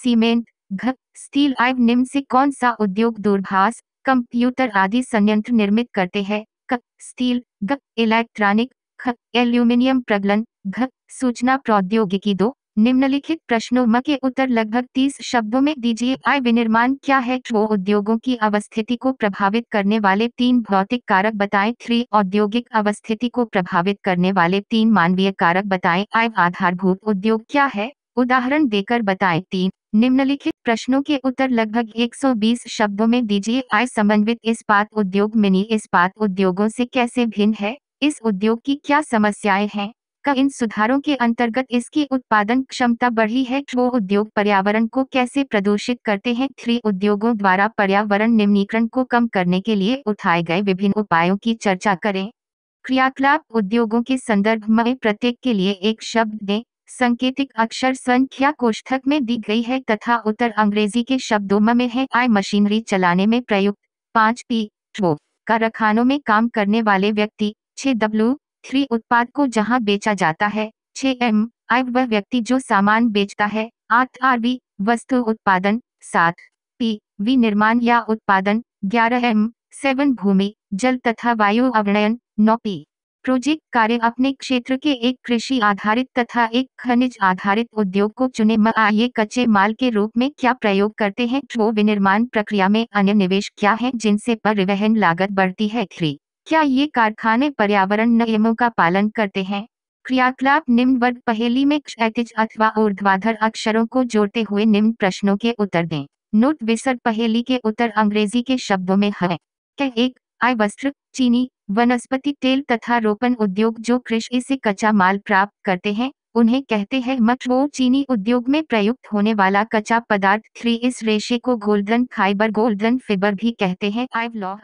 सीमेंट घ स्टील आइव निम्न से कौन सा उद्योग दूरभाष कंप्यूटर आदि संयंत्र निर्मित करते हैं क स्टील ग इलेक्ट्रॉनिक ख एल्यूमिनियम प्रगलन घ सूचना प्रौद्योगिकी दो निम्नलिखित प्रश्नों में के उत्तर लगभग 30 शब्दों में दीजिए आय विनिर्माण क्या है वो उद्योगों की अवस्थिति को प्रभावित करने वाले तीन भौतिक कारक बताएं थ्री औद्योगिक अवस्थिति को प्रभावित करने वाले तीन मानवीय कारक बताएं आय आधारभूत उद्योग क्या है उदाहरण देकर बताएं तीन निम्नलिखित प्रश्नों के उत्तर लगभग 120 शब्दों में दीजिए आय समन्वित इस्पात उद्योग मिनी इस्पात उद्योगों से कैसे भिन्न है इस उद्योग की क्या समस्याएं हैं का इन सुधारों के अंतर्गत इसकी उत्पादन क्षमता बढ़ी है वो उद्योग पर्यावरण को कैसे प्रदूषित करते हैं थ्री उद्योगों द्वारा पर्यावरण निम्नीकरण को कम करने के लिए उठाए गए विभिन्न उपायों की चर्चा करें क्रियाकलाप उद्योगों के संदर्भ में प्रत्येक के लिए एक शब्द दें संकेतिक अक्षर संख्या कोष्ठक में दी गई है तथा उत्तर अंग्रेजी के शब्दों में है आय मशीनरी चलाने में प्रयुक्त पांच पी का रखानों में काम करने वाले व्यक्ति छह डब्लू थ्री उत्पाद को जहाँ बेचा जाता है छह एम आई वह व्यक्ति जो सामान बेचता है आठ आर बी वस्तु उत्पादन सात पी वी निर्माण या उत्पादन ग्यारह एम सेवन भूमि जल तथा वायु अवनयन नौ पी प्रोजेक्ट कार्य अपने क्षेत्र के एक कृषि आधारित तथा एक खनिज आधारित उद्योग को चुने ये कच्चे माल के रूप में क्या प्रयोग करते हैं विनिर्माण प्रक्रिया में अन्य निवेश क्या है जिनसे परिवहन लागत बढ़ती है थ्री क्या ये कारखाने पर्यावरण नियमों का पालन करते हैं क्रियाकलाप निम्न वर्ग पहेली में क्षैतिज अथवा ऊर्ध्वाधर अक्षरों को जोड़ते हुए निम्न प्रश्नों के उत्तर दें नोट विसर पहेली के उत्तर अंग्रेजी के शब्दों में है क्या एक आय वस्त्र चीनी वनस्पति तेल तथा रोपण उद्योग जो कृषि से कच्चा माल प्राप्त करते हैं उन्हें कहते हैं मठ वो चीनी उद्योग में प्रयुक्त होने वाला कच्चा पदार्थ थ्री इस रेशे को गोल्डन फाइबर गोल्डन फिबर भी कहते हैं आई लॉ